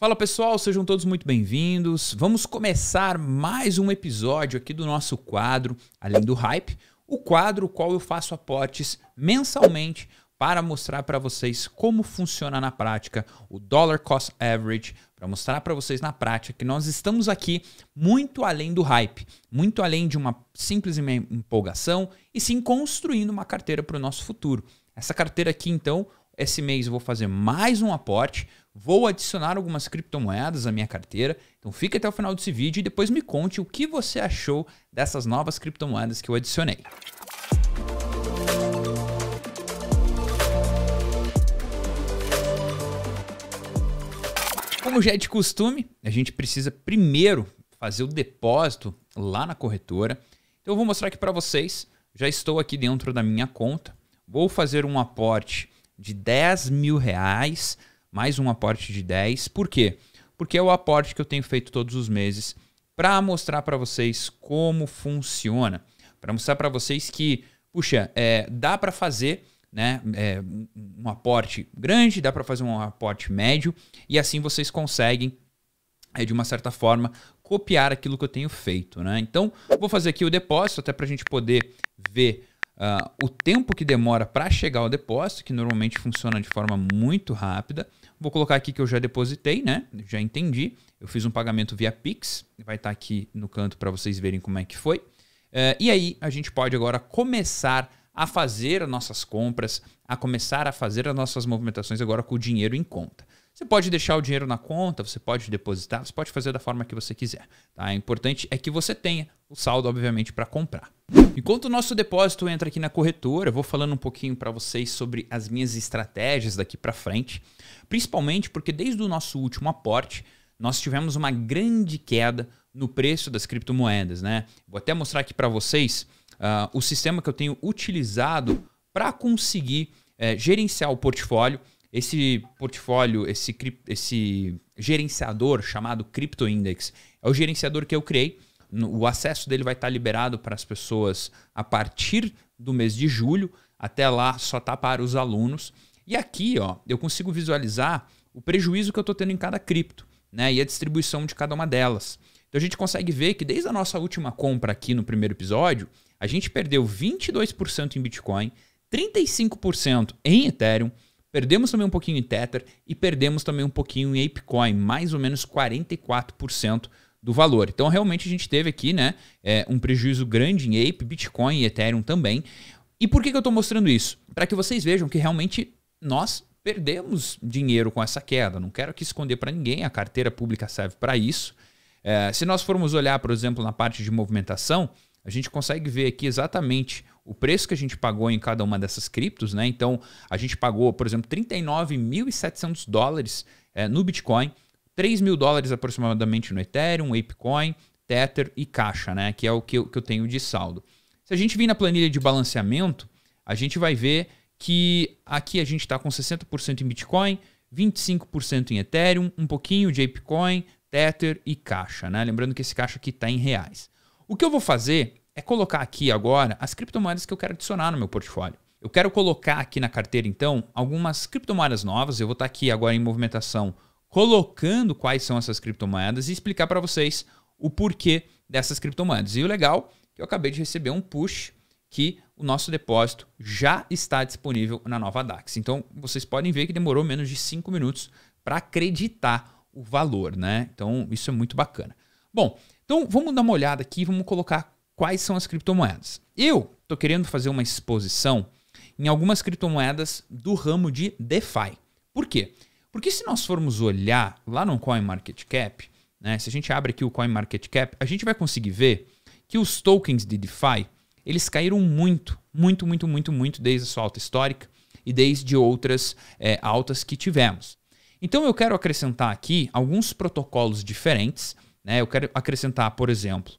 Fala pessoal, sejam todos muito bem-vindos. Vamos começar mais um episódio aqui do nosso quadro Além do Hype, o quadro qual eu faço aportes mensalmente para mostrar para vocês como funciona na prática o dollar cost average, para mostrar para vocês na prática que nós estamos aqui muito além do hype, muito além de uma simples empolgação e sim construindo uma carteira para o nosso futuro. Essa carteira aqui então, esse mês eu vou fazer mais um aporte Vou adicionar algumas criptomoedas à minha carteira. Então fique até o final desse vídeo e depois me conte o que você achou dessas novas criptomoedas que eu adicionei. Como já é de costume, a gente precisa primeiro fazer o depósito lá na corretora. Então eu vou mostrar aqui para vocês. Já estou aqui dentro da minha conta. Vou fazer um aporte de 10 mil reais mais um aporte de 10. Por quê? Porque é o aporte que eu tenho feito todos os meses para mostrar para vocês como funciona, para mostrar para vocês que, puxa, é, dá para fazer né, é, um aporte grande, dá para fazer um aporte médio e assim vocês conseguem, é, de uma certa forma, copiar aquilo que eu tenho feito. Né? Então, vou fazer aqui o depósito até para a gente poder ver Uh, o tempo que demora para chegar ao depósito, que normalmente funciona de forma muito rápida, Vou colocar aqui que eu já depositei, né? Já entendi. Eu fiz um pagamento via Pix. Vai estar tá aqui no canto para vocês verem como é que foi. Uh, e aí a gente pode agora começar a fazer as nossas compras, a começar a fazer as nossas movimentações agora com o dinheiro em conta. Você pode deixar o dinheiro na conta, você pode depositar, você pode fazer da forma que você quiser. Tá? O importante é que você tenha o saldo, obviamente, para comprar. Enquanto o nosso depósito entra aqui na corretora, eu vou falando um pouquinho para vocês sobre as minhas estratégias daqui para frente, principalmente porque desde o nosso último aporte, nós tivemos uma grande queda no preço das criptomoedas. Né? Vou até mostrar aqui para vocês uh, o sistema que eu tenho utilizado para conseguir uh, gerenciar o portfólio esse portfólio, esse, esse gerenciador chamado Crypto Index, é o gerenciador que eu criei. O acesso dele vai estar liberado para as pessoas a partir do mês de julho. Até lá só está para os alunos. E aqui, ó, eu consigo visualizar o prejuízo que eu estou tendo em cada cripto, né? E a distribuição de cada uma delas. Então a gente consegue ver que desde a nossa última compra aqui no primeiro episódio, a gente perdeu 22% em Bitcoin, 35% em Ethereum, Perdemos também um pouquinho em Tether e perdemos também um pouquinho em ApeCoin, mais ou menos 44% do valor. Então, realmente, a gente teve aqui né, é, um prejuízo grande em Ape, Bitcoin e Ethereum também. E por que, que eu estou mostrando isso? Para que vocês vejam que realmente nós perdemos dinheiro com essa queda. Não quero aqui esconder para ninguém, a carteira pública serve para isso. É, se nós formos olhar, por exemplo, na parte de movimentação, a gente consegue ver aqui exatamente o preço que a gente pagou em cada uma dessas criptos, né? Então, a gente pagou, por exemplo, 39.700 dólares é, no Bitcoin, 3 mil dólares aproximadamente no Ethereum, Apecoin, Tether e Caixa, né? Que é o que eu, que eu tenho de saldo. Se a gente vir na planilha de balanceamento, a gente vai ver que aqui a gente está com 60% em Bitcoin, 25% em Ethereum, um pouquinho de Apecoin, Tether e Caixa, né? Lembrando que esse caixa aqui está em reais. O que eu vou fazer é colocar aqui agora as criptomoedas que eu quero adicionar no meu portfólio. Eu quero colocar aqui na carteira, então, algumas criptomoedas novas. Eu vou estar aqui agora em movimentação, colocando quais são essas criptomoedas e explicar para vocês o porquê dessas criptomoedas. E o legal é que eu acabei de receber um push que o nosso depósito já está disponível na nova DAX. Então, vocês podem ver que demorou menos de 5 minutos para acreditar o valor, né? Então, isso é muito bacana. Bom, então vamos dar uma olhada aqui, vamos colocar quais são as criptomoedas. Eu estou querendo fazer uma exposição em algumas criptomoedas do ramo de DeFi. Por quê? Porque se nós formos olhar lá no CoinMarketCap, né, se a gente abre aqui o CoinMarketCap, a gente vai conseguir ver que os tokens de DeFi eles caíram muito, muito, muito, muito, muito desde a sua alta histórica e desde outras é, altas que tivemos. Então eu quero acrescentar aqui alguns protocolos diferentes. Né? Eu quero acrescentar, por exemplo,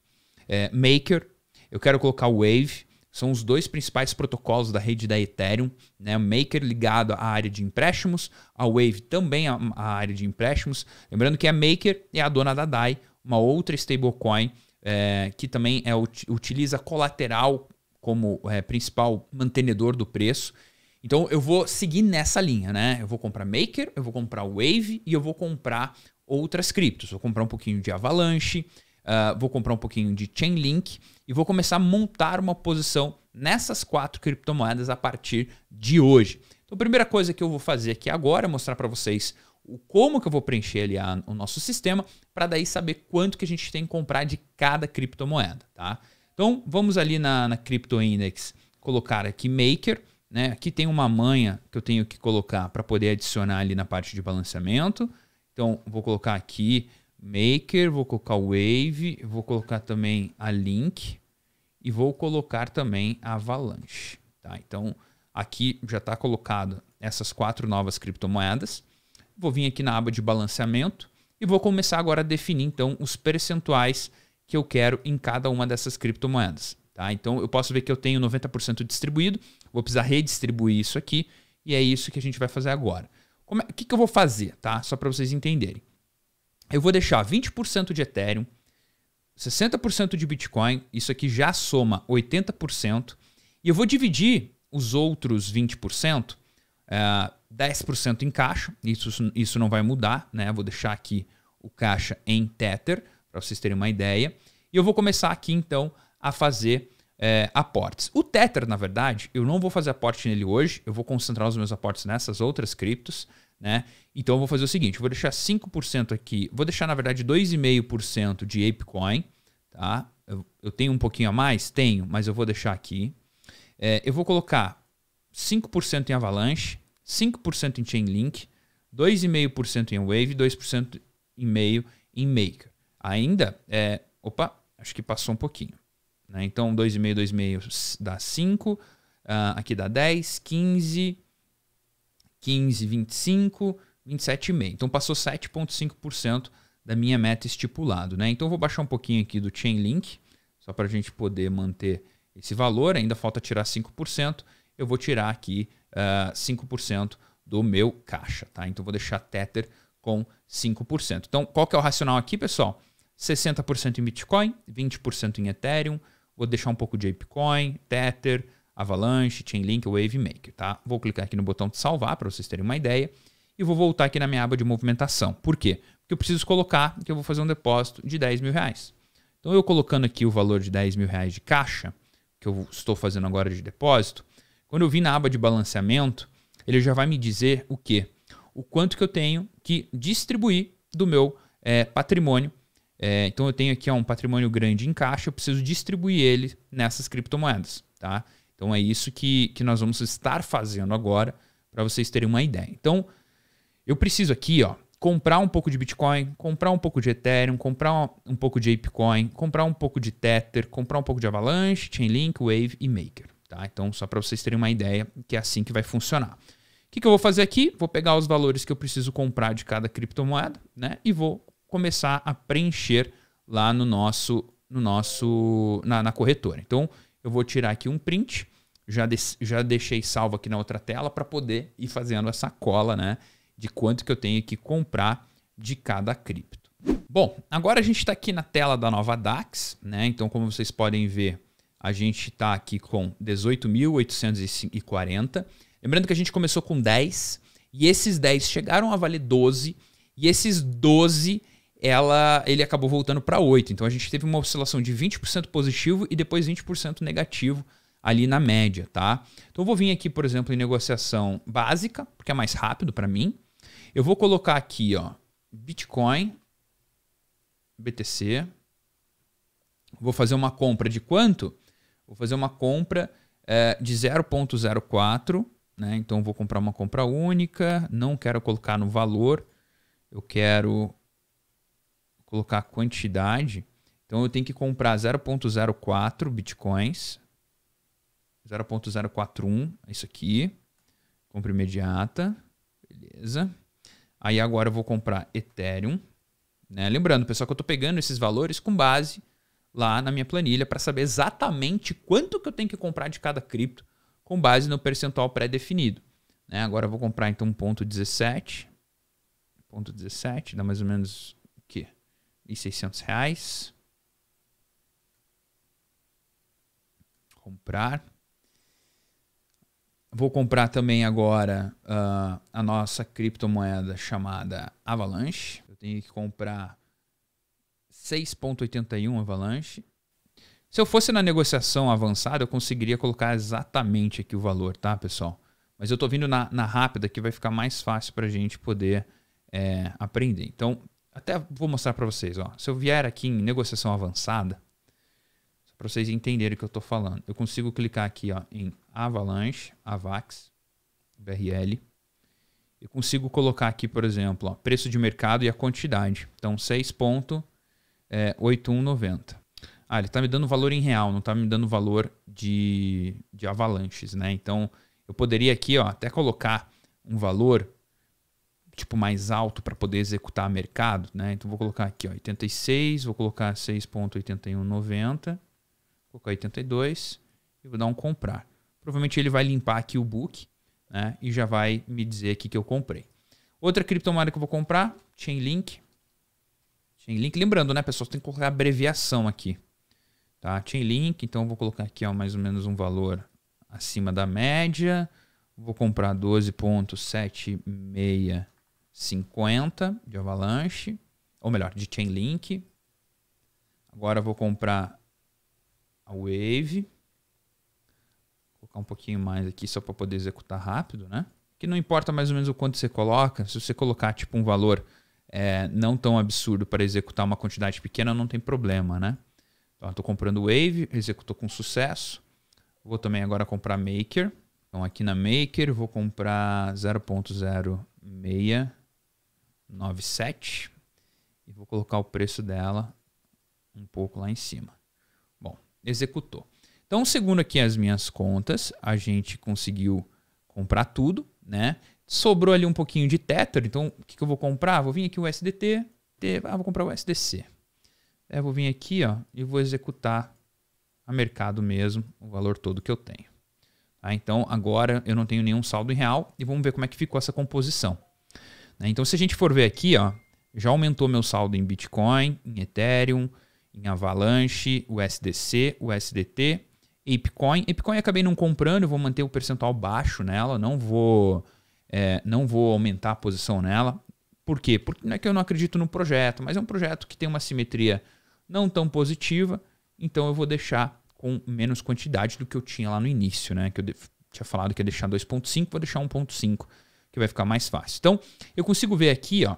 é, Maker, eu quero colocar o Wave, são os dois principais protocolos da rede da Ethereum, né? Maker ligado à área de empréstimos, a Wave também à, à área de empréstimos. Lembrando que a Maker é a dona da DAI, uma outra stablecoin é, que também é, utiliza colateral como é, principal mantenedor do preço. Então eu vou seguir nessa linha, né? Eu vou comprar Maker, eu vou comprar Wave e eu vou comprar outras criptos. Vou comprar um pouquinho de Avalanche, ah, vou comprar um pouquinho de Chainlink e vou começar a montar uma posição nessas quatro criptomoedas a partir de hoje. Então, a primeira coisa que eu vou fazer aqui agora é mostrar para vocês o como que eu vou preencher ali a, o nosso sistema para daí saber quanto que a gente tem que comprar de cada criptomoeda, tá? Então, vamos ali na, na Crypto Index colocar aqui Maker, né? Aqui tem uma manha que eu tenho que colocar para poder adicionar ali na parte de balanceamento. Então, vou colocar aqui Maker, vou colocar o Wave, vou colocar também a Link e vou colocar também a Avalanche. Tá? Então, aqui já está colocado essas quatro novas criptomoedas. Vou vir aqui na aba de balanceamento e vou começar agora a definir então os percentuais que eu quero em cada uma dessas criptomoedas. Tá? Então eu posso ver que eu tenho 90% distribuído, vou precisar redistribuir isso aqui e é isso que a gente vai fazer agora. é, o que, que eu vou fazer, tá? Só para vocês entenderem eu vou deixar 20% de Ethereum, 60% de Bitcoin, isso aqui já soma 80%, e eu vou dividir os outros 20%, é, 10% em caixa, isso, isso não vai mudar, né? vou deixar aqui o caixa em Tether, para vocês terem uma ideia, e eu vou começar aqui então a fazer é, aportes. O Tether, na verdade, eu não vou fazer aporte nele hoje, eu vou concentrar os meus aportes nessas outras criptos, né? Então eu vou fazer o seguinte, vou deixar 5% aqui, vou deixar na verdade 2,5% de ApeCoin, tá? Eu, eu, tenho um pouquinho a mais? Tenho, mas eu vou deixar aqui. É, eu vou colocar 5% em Avalanche, 5% em Chainlink, 2,5% em Wave, 2% e meio em Maker. Ainda, é, opa, acho que passou um pouquinho. Né? Então 2,5, 2,5 dá 5, uh, aqui dá 10, 15... 15, 25, 27,5. Então passou 7,5% da minha meta estipulado. Né? Então vou baixar um pouquinho aqui do Chainlink, só para a gente poder manter esse valor. Ainda falta tirar 5%. Eu vou tirar aqui uh, ah, 5% do meu caixa. Tá? Então vou deixar Tether com 5%. Então qual que é o racional aqui, pessoal? 60% em Bitcoin, 20% em Ethereum, vou deixar um pouco de Apecoin, Tether, Avalanche, Chainlink, WaveMaker, tá? Vou clicar aqui no botão de salvar para vocês terem uma ideia e vou voltar aqui na minha aba de movimentação. Por quê? Porque eu preciso colocar que eu vou fazer um depósito de 10 mil reais. Então eu colocando aqui o valor de 10 mil reais de caixa, que eu estou fazendo agora de depósito, quando eu vim na aba de balanceamento, ele já vai me dizer o quê? O quanto que eu tenho que distribuir do meu é, patrimônio. É, então eu tenho aqui ó, um patrimônio grande em caixa, eu preciso distribuir ele nessas criptomoedas. Tá? Então é isso que, que nós vamos estar fazendo agora para vocês terem uma ideia. Então, eu preciso aqui, ó, comprar um pouco de Bitcoin, comprar um pouco de Ethereum, comprar um pouco de Apecoin, comprar um pouco de Tether, comprar um pouco de Avalanche, Chainlink, Wave e Maker. Tá? Então, só para vocês terem uma ideia que é assim que vai funcionar. O que, que, eu vou fazer aqui? Vou pegar os valores que eu preciso comprar de cada criptomoeda né? e vou começar a preencher lá no nosso, no nosso na, na corretora. Então, eu vou tirar aqui um print já, de, já deixei salvo aqui na outra tela para poder ir fazendo essa cola, né? De quanto que eu tenho que comprar de cada cripto. Bom, agora a gente está aqui na tela da nova DAX, né? Então, como vocês podem ver, a gente está aqui com 18.840. Lembrando que a gente começou com 10 e esses 10 chegaram a valer 12 e esses 12 ela, ele acabou voltando para 8. Então a gente teve uma oscilação de 20% positivo e depois 20% negativo ali na média, tá? Então eu vou vir aqui, por exemplo, em negociação básica, porque é mais rápido para mim. Eu vou colocar aqui, ó, Bitcoin, BTC. Vou fazer uma compra de quanto? Vou fazer uma compra é, de 0.04, né? Então vou comprar uma compra única. Não quero colocar no valor, eu quero colocar quantidade. Então eu tenho que comprar 0.04 bitcoins 0.041, é isso aqui. Compra imediata. Beleza. Aí agora eu vou comprar Ethereum. Né? Lembrando, pessoal, que eu estou pegando esses valores com base lá na minha planilha para saber exatamente quanto que eu tenho que comprar de cada cripto com base no percentual pré-definido. Né? Agora eu vou comprar então 1.17. 1.17 dá mais ou menos o quê? R$ 1.600. Reais. Comprar. Vou comprar também agora uh, a nossa criptomoeda chamada Avalanche. Eu tenho que comprar 6,81 Avalanche. Se eu fosse na negociação avançada, eu conseguiria colocar exatamente aqui o valor, tá, pessoal? Mas eu estou vindo na, na, rápida que vai ficar mais fácil para a gente poder é, aprender. Então, até vou mostrar para vocês. Ó. Se eu vier aqui em negociação avançada, para vocês entenderem o que eu estou falando, eu consigo clicar aqui ó, em Avalanche, Avax, BRL. Eu consigo colocar aqui, por exemplo, ó, preço de mercado e a quantidade. Então, 6.8190. É, ah, ele está me dando valor em real, não está me dando valor de, de avalanches, né? Então, eu poderia aqui ó, até colocar um valor tipo mais alto para poder executar mercado, né? Então vou colocar aqui, ó, 86, vou colocar 6.8190, vou colocar 82 e vou dar um comprar. Provavelmente ele vai limpar aqui o book né, e já vai me dizer aqui que eu comprei. Outra criptomoeda que eu vou comprar, Chainlink. Chainlink, lembrando, né, pessoal, você tem que colocar abreviação aqui. Tá? Chainlink, então eu vou colocar aqui ó, mais ou menos um valor acima da média. Vou comprar 12.7650 de Avalanche, ou melhor, de Chainlink. Agora vou comprar a Wave colocar um pouquinho mais aqui só para poder executar rápido, né? Que não importa mais ou menos o quanto você coloca, se você colocar tipo um valor é, não tão absurdo para executar uma quantidade pequena, não tem problema, né? Então, estou comprando Wave, executou com sucesso. Vou também agora comprar Maker. Então, aqui na Maker, vou comprar 0.0697 e vou colocar o preço dela um pouco lá em cima. Bom, executou. Então, segundo aqui as minhas contas, a gente conseguiu comprar tudo, né? Sobrou ali um pouquinho de Tether, então o que, que eu vou comprar? Vou vir aqui o USDT, ah, vou comprar o USDC. É, vou vir aqui ó, e vou executar a mercado mesmo, o valor todo que eu tenho. Tá? Então, agora eu não tenho nenhum saldo em real e vamos ver como é que ficou essa composição. Né? Então, se a gente for ver aqui, ó, já aumentou meu saldo em Bitcoin, em Ethereum, em Avalanche, USDC, USDT Apecoin. Apecoin acabei não comprando, vou manter o percentual baixo nela, não vou, é, não vou aumentar a posição nela. Por quê? Porque não é que eu não acredito no projeto, mas é um projeto que tem uma simetria não tão positiva, então eu vou deixar com menos quantidade do que eu tinha lá no início, né? Que eu tinha falado que ia deixar 2.5, vou deixar 1.5, que vai ficar mais fácil. Então, eu consigo ver aqui, ó,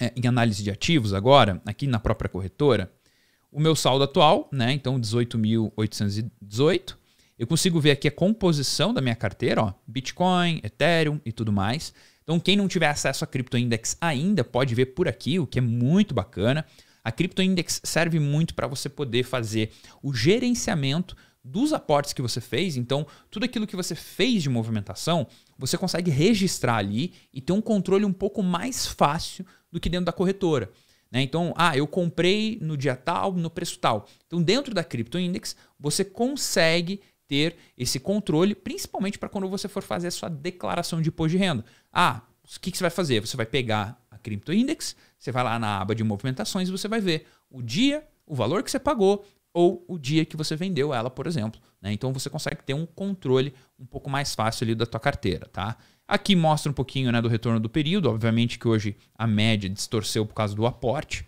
é, em análise de ativos agora, aqui na própria corretora, o meu saldo atual, né? Então 18.818. Eu consigo ver aqui a composição da minha carteira, ó, Bitcoin, Ethereum e tudo mais. Então quem não tiver acesso a Crypto Index ainda pode ver por aqui, o que é muito bacana. A Crypto Index serve muito para você poder fazer o gerenciamento dos aportes que você fez, então tudo aquilo que você fez de movimentação, você consegue registrar ali e ter um controle um pouco mais fácil do que dentro da corretora. Né? Então, ah, eu comprei no dia tal, no preço tal. Então, dentro da Crypto Index, você consegue ter esse controle, principalmente para quando você for fazer a sua declaração de imposto de renda. Ah, o que, que você vai fazer? Você vai pegar a Crypto Index, você vai lá na aba de movimentações e você vai ver o dia, o valor que você pagou ou o dia que você vendeu ela, por exemplo. Né? Então, você consegue ter um controle um pouco mais fácil ali da tua carteira, tá? Aqui mostra um pouquinho né, do retorno do período, obviamente que hoje a média distorceu por causa do aporte,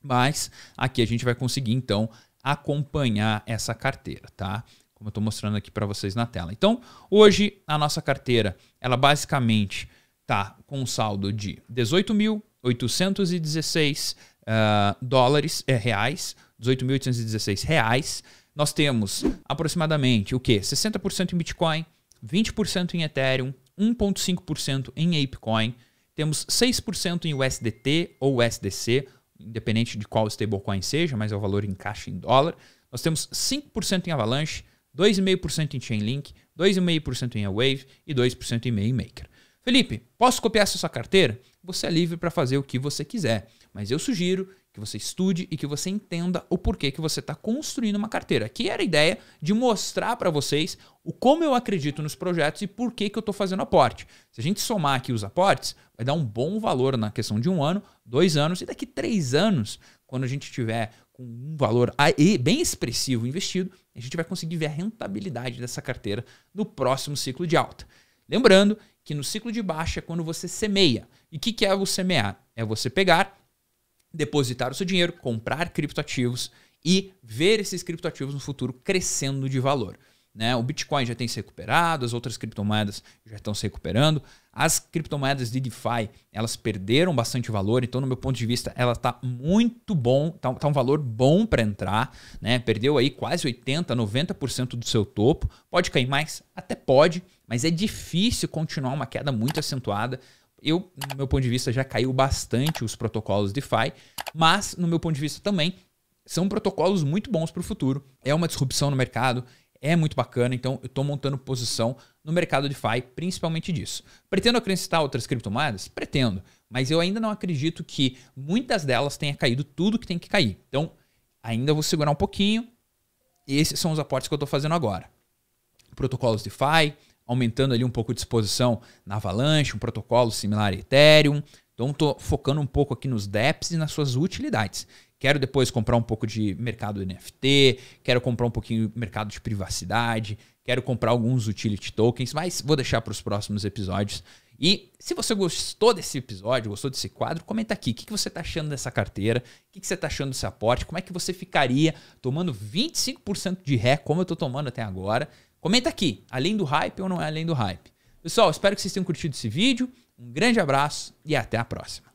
mas aqui a gente vai conseguir então acompanhar essa carteira, tá? Como eu estou mostrando aqui para vocês na tela. Então, hoje a nossa carteira, ela basicamente tá com um saldo de 18.816 uh, ah, dólares, é, reais, 18.816 reais. Nós temos aproximadamente o que? 60% em Bitcoin, 20% em Ethereum, 1,5% em ApeCoin, temos 6% em USDT ou USDC, independente de qual stablecoin seja, mas é o valor em caixa em dólar. Nós temos 5% em Avalanche, 2,5% em Chainlink, 2,5% em Wave e 2% em Maker. Felipe, posso copiar essa sua carteira? Você é livre para fazer o que você quiser, mas eu sugiro que você estude e que você entenda o porquê que você está construindo uma carteira. Que era a ideia de mostrar para vocês o como eu acredito nos projetos e por que, que eu estou fazendo aporte. Se a gente somar aqui os aportes, vai dar um bom valor na questão de um ano, dois anos e daqui três anos, quando a gente tiver com um valor bem expressivo investido, a gente vai conseguir ver a rentabilidade dessa carteira no próximo ciclo de alta. Lembrando que no ciclo de baixa é quando você semeia. E o que, que é o semear? É você pegar depositar o seu dinheiro, comprar criptoativos e ver esses criptoativos no futuro crescendo de valor. Né? O Bitcoin já tem se recuperado, as outras criptomoedas já estão se recuperando. As criptomoedas de DeFi elas perderam bastante valor, então, no meu ponto de vista, ela está muito bom, está tá um valor bom para entrar. Né? Perdeu aí quase 80%, 90% do seu topo. Pode cair mais? Até pode, mas é difícil continuar uma queda muito acentuada eu, no meu ponto de vista, já caiu bastante os protocolos DeFi, mas, no meu ponto de vista também, são protocolos muito bons para o futuro. É uma disrupção no mercado, é muito bacana, então eu estou montando posição no mercado DeFi, principalmente disso. Pretendo acrescentar outras criptomoedas? Pretendo, mas eu ainda não acredito que muitas delas tenha caído tudo que tem que cair. Então, ainda vou segurar um pouquinho. Esses são os aportes que eu estou fazendo agora. Protocolos DeFi, aumentando ali um pouco de exposição na Avalanche, um protocolo similar a Ethereum. Então estou focando um pouco aqui nos DEPs e nas suas utilidades. Quero depois comprar um pouco de mercado NFT, quero comprar um pouquinho de mercado de privacidade, quero comprar alguns utility tokens, mas vou deixar para os próximos episódios. E se você gostou desse episódio, gostou desse quadro, comenta aqui o que, que você está achando dessa carteira, o que, que você está achando desse aporte, como é que você ficaria tomando 25% de ré, como eu estou tomando até agora. Comenta aqui, além do hype ou não é além do hype. Pessoal, espero que vocês tenham curtido esse vídeo. Um grande abraço e até a próxima.